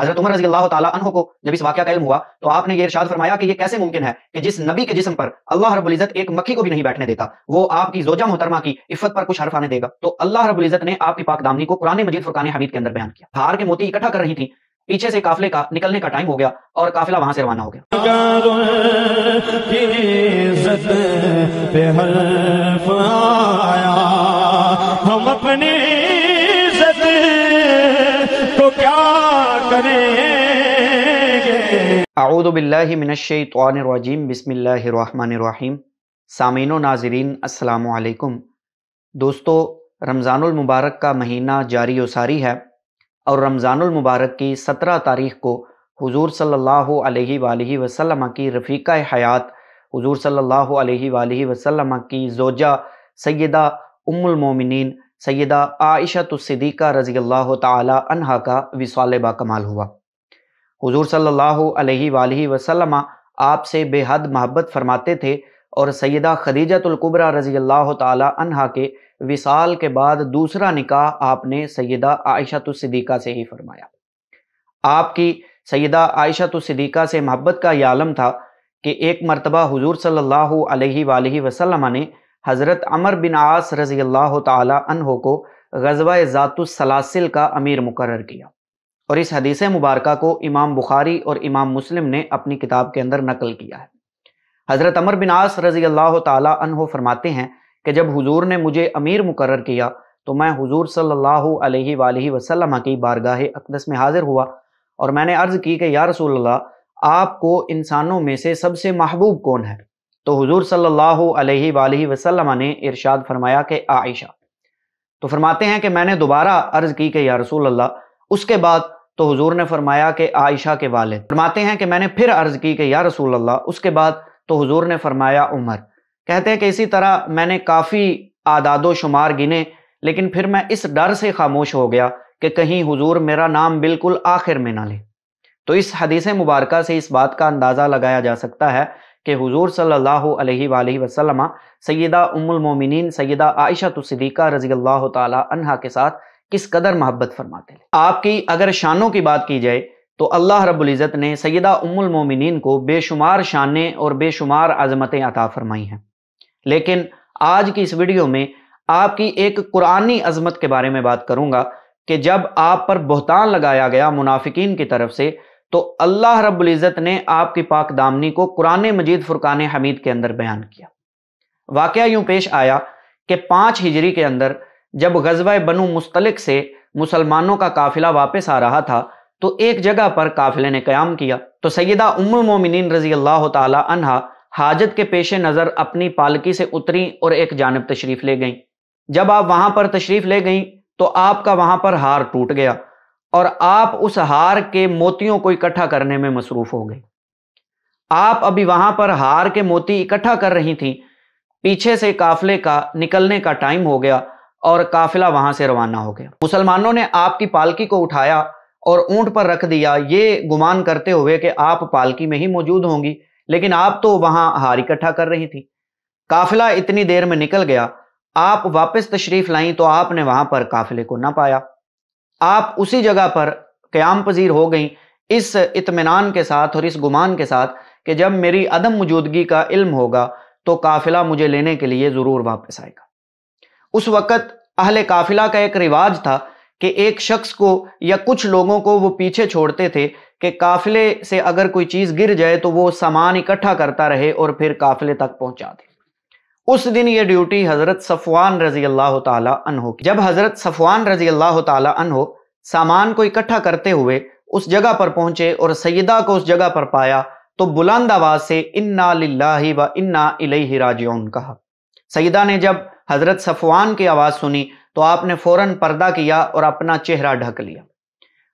हजरत उमर रजी अल्लाह तह को जब इस वाक्य का इल्म हुआ तो आपने ये इरशाद फरमाया कि ये कैसे मुमकिन है कि जिस नबी के जिसम पर अल्लाह रबुल्जत एक मक्खी को भी नहीं बैठने देता वो आपकी जोजा मुहतरमा की इफ्फत पर कुछ हर्फ आने देगा तो अल्लाह रबुल्जत ने आपकी दामनी को कुरान मजीद फुरकान हमीद के अंदर बयान किया हार के मोती इकट्ठा कर रही थी पीछे से काफिले का निकलने का टाइम हो गया और काफिला वहां से रवाना हो गया हम अपने को क्या करेंगे आऊदबिल्लिमिनशैतवानरजीम बिसमीम सामीन नाजरीन अल्लाम दोस्तों रमज़ानुल मुबारक का महीना जारी वसारी है और रमज़ानुल मुबारक की सत्रह तारीख को हुजूर सल्लल्लाहु अलैहि वसल्लम की रफ़ीक़ा हयात हुजूर सल्लल्लाहु अलैहि वसल्लम की जोजा सैदा उम्मुल मोमिनीन सैदा आयशा सिद्दीक़ा रज़ी अल्लाह तहा का विसाल बा कमाल हुआ हुजूर सल्लल्लाहु अलैहि वसल्लम आपसे बेहद मोहब्बत फरमाते थे और सैदा खदीजतुल्कुबरा रज़ी अल्लाह तहा के विसाल के बाद दूसरा निकाह आपने सैदा आयशा सिद्दीक़ा से ही फरमाया आपकी सैदा आयशा सिद्दीक़ा से मोहब्बत का ये आलम था कि एक मरतबा हुजूर सल्लल्लाहु अलैहि वसल्लम ने हज़रत अमर बिन आस रज़ी अल्लाह तहो को गजवा ज़ातुसलासिल का अमीर मुकर किया और इस हदीस मुबारक को इमाम बुखारी और इमाम मुस्लिम ने अपनी किताब के अंदर नकल किया है हज़रत अमर बिन आस रज़ी अल्लाह तह फरमाते हैं कि जब हुजूर ने मुझे अमीर मुकर किया तो मैं हुजूर सल्लल्लाहु अलैहि वसल्लम की बारगाह अकदस में हाजिर हुआ और मैंने अर्ज़ की कि या रसूल आपको इंसानों में से सबसे महबूब कौन है तो हजूर सल्ला वसलम ने इरशाद फरमाया कि आयशा तो फरमाते हैं कि मैंने दोबारा अर्ज की कि या रसूल अल्लाह उसके बाद तो हजूर ने फरमाया कि आयशा के वाले फरमाते हैं कि मैंने फिर अर्ज की कि या रसूल अल्लाह उसके बाद तो हजूर ने फरमाया उमर कहते हैं कि इसी तरह मैंने काफ़ी आदाद शुमार गिने लेकिन फिर मैं इस डर से खामोश हो गया कि कहीं हजूर मेरा नाम बिल्कुल आखिर में ना ले तो इस हदीस मुबारक से इस बात का अंदाज़ा लगाया जा सकता है कि हुजूर सल्लल्लाहु अलैहि वसल्लम सैदा उमुलमोमिन सैदा आयशा सिद्दीक़ा रजी अल्लाह तहा के साथ किस कदर मोहब्बत फरमाते थे आपकी अगर शानों की बात की जाए तो अल्लाह रबुल्ज़त ने सैदा उमुलमोमिन को बेशुमार शानें और बेशुमार आज़मतें अता फरमाई हैं लेकिन आज की इस वीडियो में आपकी एक कुरानी अजमत के बारे में बात करूँगा कि जब आप पर बहतान लगाया गया मुनाफिकीन की तरफ से तो अल्लाह रब्बुल इज़्ज़त ने आपकी पाक दामनी को कुरान मजीद फुरकान हमीद के अंदर बयान किया वाक़ यूँ पेश आया कि पाँच हिजरी के अंदर जब गजवा बनु मुस्तलिक से मुसलमानों का काफिला वापस आ रहा था तो एक जगह पर काफिले ने क़्याम किया तो सैदा उम्मिन रजी अल्लाह तहा हाजत के पेश नज़र अपनी पालकी से उतरी और एक जानब तशरीफ़ ले गईं जब आप वहाँ पर तशरीफ़ ले गईं तो आपका वहाँ पर हार टूट गया और आप उस हार के मोतियों को इकट्ठा करने में मसरूफ हो गए आप अभी वहां पर हार के मोती इकट्ठा कर रही थी पीछे से काफिले का निकलने का टाइम हो गया और काफिला वहां से रवाना हो गया मुसलमानों ने आपकी पालकी को उठाया और ऊंट पर रख दिया ये गुमान करते हुए कि आप पालकी में ही मौजूद होंगी लेकिन आप तो वहां हार इकट्ठा कर रही थी काफिला इतनी देर में निकल गया आप वापस तशरीफ लाई तो आपने वहां पर काफिले को ना पाया आप उसी जगह पर क्याम पजीर हो गई इस इतमान के साथ और इस गुमान के साथ कि जब मेरी अदम मौजूदगी का इल्म होगा तो काफिला मुझे लेने के लिए ज़रूर वापस आएगा उस वक़्त अहल काफिला का एक रिवाज था कि एक शख्स को या कुछ लोगों को वो पीछे छोड़ते थे कि काफिले से अगर कोई चीज़ गिर जाए तो वो सामान इकट्ठा करता रहे और फिर काफिले तक पहुंचा दे उस दिन ये ड्यूटी हज़रत सफ़वान रजी अल्लाह तहो जब हज़रत सफ़वान रजी अल्लाह तहो सामान को इकट्ठा करते हुए उस जगह पर पहुंचे और सयदा को उस जगह पर पाया तो बुलंद आवाज़ से इन्ना लाही व इन्ना इलही राजन कहा सईदा ने जब हज़रत सफ़वान की आवाज़ सुनी तो आपने फ़ौरन पर्दा किया और अपना चेहरा ढक लिया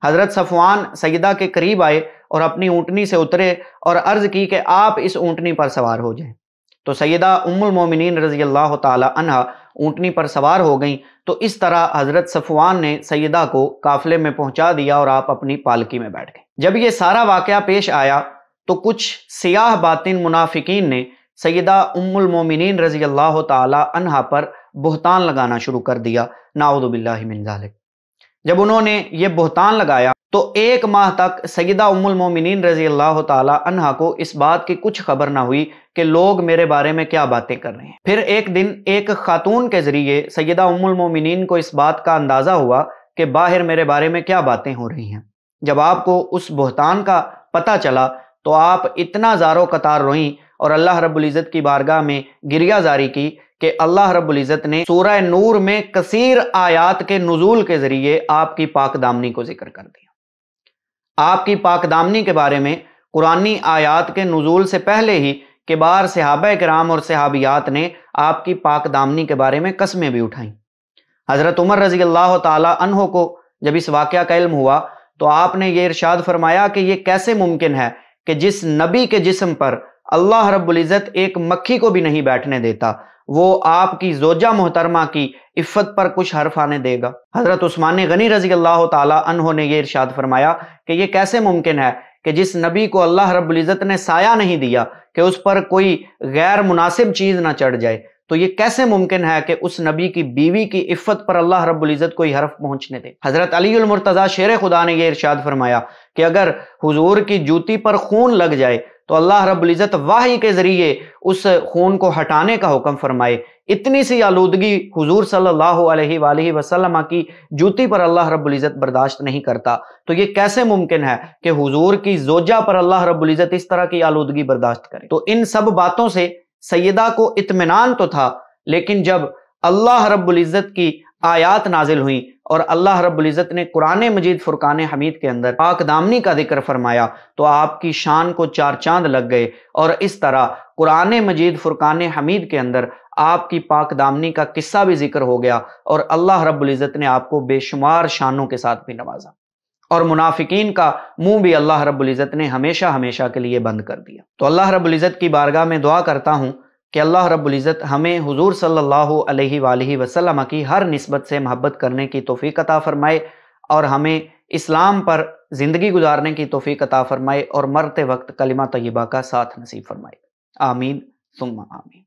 हज़रत सफ़वान सईदा के करीब आए और अपनी ऊँटनी से उतरे और अर्ज़ की कि आप इस ऊँटनी पर सवार हो जाएं तो सैदा मोमिन रज़ी अल्लाह तह ऊँटनी पर सवार हो गई तो इस तरह हज़रत सफवान ने सैदा को काफ़िले में पहुँचा दिया और आप अपनी पालकी में बैठ गए जब ये सारा वाक़ पेश आया तो कुछ सियाह बातिन मुनाफिकीन ने सैदा मोमिन रज़ी अल्लाह तह पर बहतान लगाना शुरू कर दिया नाउदबिल्लाजालिक जब उन्होंने ये बहतान लगाया तो एक माह तक सईदा उमुल मोमिन रजी अल्लाह तहा को इस बात की कुछ खबर ना हुई कि लोग मेरे बारे में क्या बातें कर रहे हैं फिर एक दिन एक खातून के जरिए सईदा उमुल मोमिन को इस बात का अंदाज़ा हुआ कि बाहर मेरे बारे में क्या बातें हो रही हैं जब आपको उस बहतान का पता चला तो आप इतना ज़ारो कतार रोई और अल्लाह रबुल्जत की बारगाह में गिरिया जारी की कि अल्लाह रबुल्जत ने सूर्य नूर में कसीर आयात के नज़ूल के ज़रिए आपकी पाकदामनी को जिक्र कर दिया आपकी पाकदामनी के बारे में कुरानी आयात के नज़ुल से पहले ही के बार सहाब कराम और सहाबियात ने आपकी पाकदामनी के बारे में कस्में भी उठाईं हज़रत उमर रज़ी अल्लाह तहों को जब इस वाक़ का इल्म हुआ तो आपने ये इरशाद फरमाया कि ये कैसे मुमकिन है कि जिस नबी के जिसम पर अल्लाह रब्ज़त एक मक्खी को भी नहीं बैठने देता वो आपकी जोजा मोहतरमा की इफ़्फ़त पर कुछ हर्फ आने देगा हज़रत उस्मान गनी रजी अल्लाह तहों ने यह इरशाद फरमाया कि ये कैसे मुमकिन है कि जिस नबी को अल्लाह रब्ज़त ने साया नहीं दिया कि उस पर कोई गैर मुनासिब चीज़ ना चढ़ जाए तो ये कैसे मुमकिन है कि उस नबी की बीवी की इफ़्फ़त पर अल्लाह रब्ज़त कोई हरफ पहुँचने दे हज़रत अलीमरतज़ा शेर खुदा ने यह इरशाद फरमाया कि अगर हुजूर की जूती पर खून लग जाए तो अल्लाह रब्ज़त वाही के ज़रिए उस खून को हटाने का हुक्म फरमाए इतनी सी आलूदगी हुजूर सल्लल्लाहु अलैहि वसल्लम की जूती पर अल्लाह रब्ज़त बर्दाश्त नहीं करता तो ये कैसे मुमकिन है कि हुजूर की जोजा पर अल्लाह रब्ज़त इस तरह की आलूदगी बर्दाश्त करे तो इन सब बातों से सैदा को इतमान तो था लेकिन जब अल्लाह रब्ज़त की आयात नाजिल हुई और अल्लाह रब्ज़त ने कुरान मजीद फ़ुरकान हमीद के अंदर पाक दामनी का जिक्र फरमाया तो आपकी शान को चार चांद लग गए और इस तरह कुरान मजीद फ़ुरकान हमीद के अंदर आपकी पाक दामनी का किस्सा भी जिक्र हो गया और अल्लाह रब्ज़त ने आपको बेशुमार शानों के साथ भी नवाजा और मुनाफिकीन का मुंह भी अल्लाह रब्ज़त ने हमेशा हमेशा के लिए बंद कर दिया तो अल्लाह रब्ज़त की बारगाह में दुआ करता हूँ कि अल्लाह रब्ज़त हमें हुजूर सल्लल्लाहु अलैहि वसल्लम की हर नस्बत से मोहब्बत करने की तोफ़ी अता फ़रमाए और हमें इस्लाम पर ज़िंदगी गुजारने की तोफ़ी अता फ़रमाए और मरते वक्त कलिमा तयबा का साथ नसीब फरमाए आमीन सुम्मा आमीन